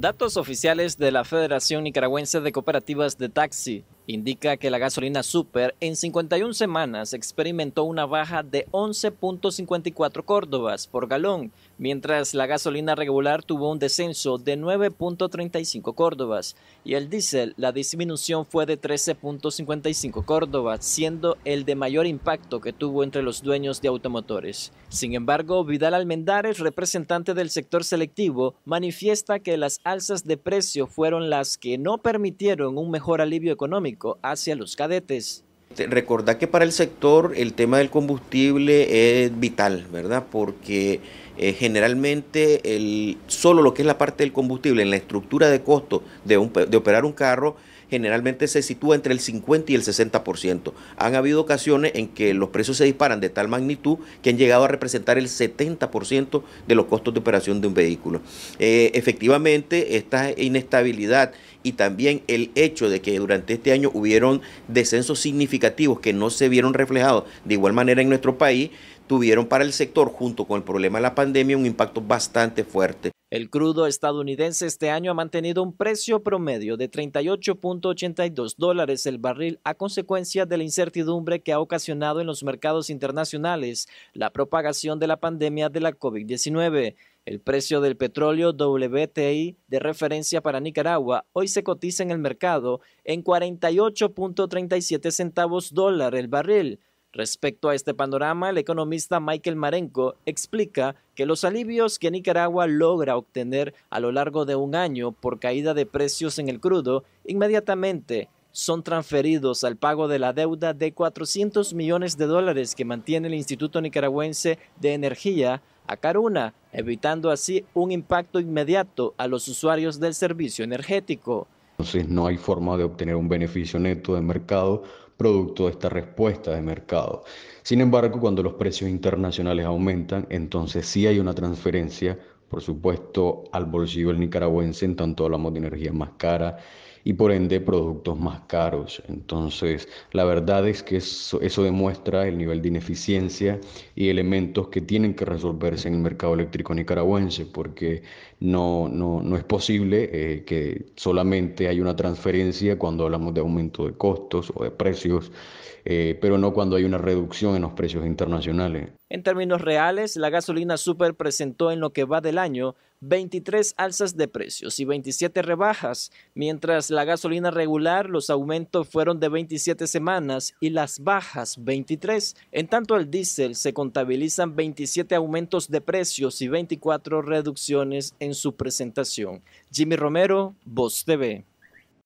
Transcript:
Datos oficiales de la Federación Nicaragüense de Cooperativas de Taxi indica que la gasolina super en 51 semanas experimentó una baja de 11.54 córdobas por galón, mientras la gasolina regular tuvo un descenso de 9.35 córdobas y el diésel la disminución fue de 13.55 córdobas, siendo el de mayor impacto que tuvo entre los dueños de automotores. Sin embargo, Vidal Almendares, representante del sector selectivo, manifiesta que las alzas de precio fueron las que no permitieron un mejor alivio económico hacia los cadetes. recordad que para el sector el tema del combustible es vital, ¿verdad? Porque eh, generalmente el, solo lo que es la parte del combustible en la estructura de costo de, operar un carro generalmente se sitúa entre el 50 y el 60%. Han habido ocasiones en que los precios se disparan de tal magnitud que han llegado a representar el 70% de los costos de operación de un vehículo. Eh, efectivamente, esta inestabilidad y también el hecho de que durante este año hubieron descensos significativos que no se vieron reflejados de igual manera en nuestro país, tuvieron para el sector, junto con el problema de la pandemia, pandemia un impacto bastante fuerte. El crudo estadounidense este año ha mantenido un precio promedio de 38.82 dólares el barril a consecuencia de la incertidumbre que ha ocasionado en los mercados internacionales la propagación de la pandemia de la COVID-19. El precio del petróleo WTI de referencia para Nicaragua hoy se cotiza en el mercado en 48.37 centavos dólar el barril, Respecto a este panorama, el economista Michael Marenco explica que los alivios que Nicaragua logra obtener a lo largo de un año por caída de precios en el crudo inmediatamente son transferidos al pago de la deuda de 400 millones de dólares que mantiene el Instituto Nicaragüense de Energía a Caruna, evitando así un impacto inmediato a los usuarios del servicio energético. Entonces no hay forma de obtener un beneficio neto de mercado producto de esta respuesta de mercado. Sin embargo, cuando los precios internacionales aumentan, entonces sí hay una transferencia, por supuesto, al bolsillo del nicaragüense, en tanto hablamos de energía más cara y por ende productos más caros. Entonces, la verdad es que eso, demuestra el nivel de ineficiencia y elementos que tienen que resolverse en el mercado eléctrico nicaragüense, porque no, no, es posible eh, que solamente haya una transferencia cuando hablamos de aumento de costos o de precios, eh, pero no cuando hay una reducción en los precios internacionales. En términos reales, la gasolina super presentó en lo que va del año 23 alzas de precios y 27 rebajas, mientras la gasolina regular los aumentos fueron de 27 semanas y las bajas 23. En tanto el diésel se contabilizan 27 aumentos de precios y 24 reducciones en su presentación. Jimmy Romero, Voz TV.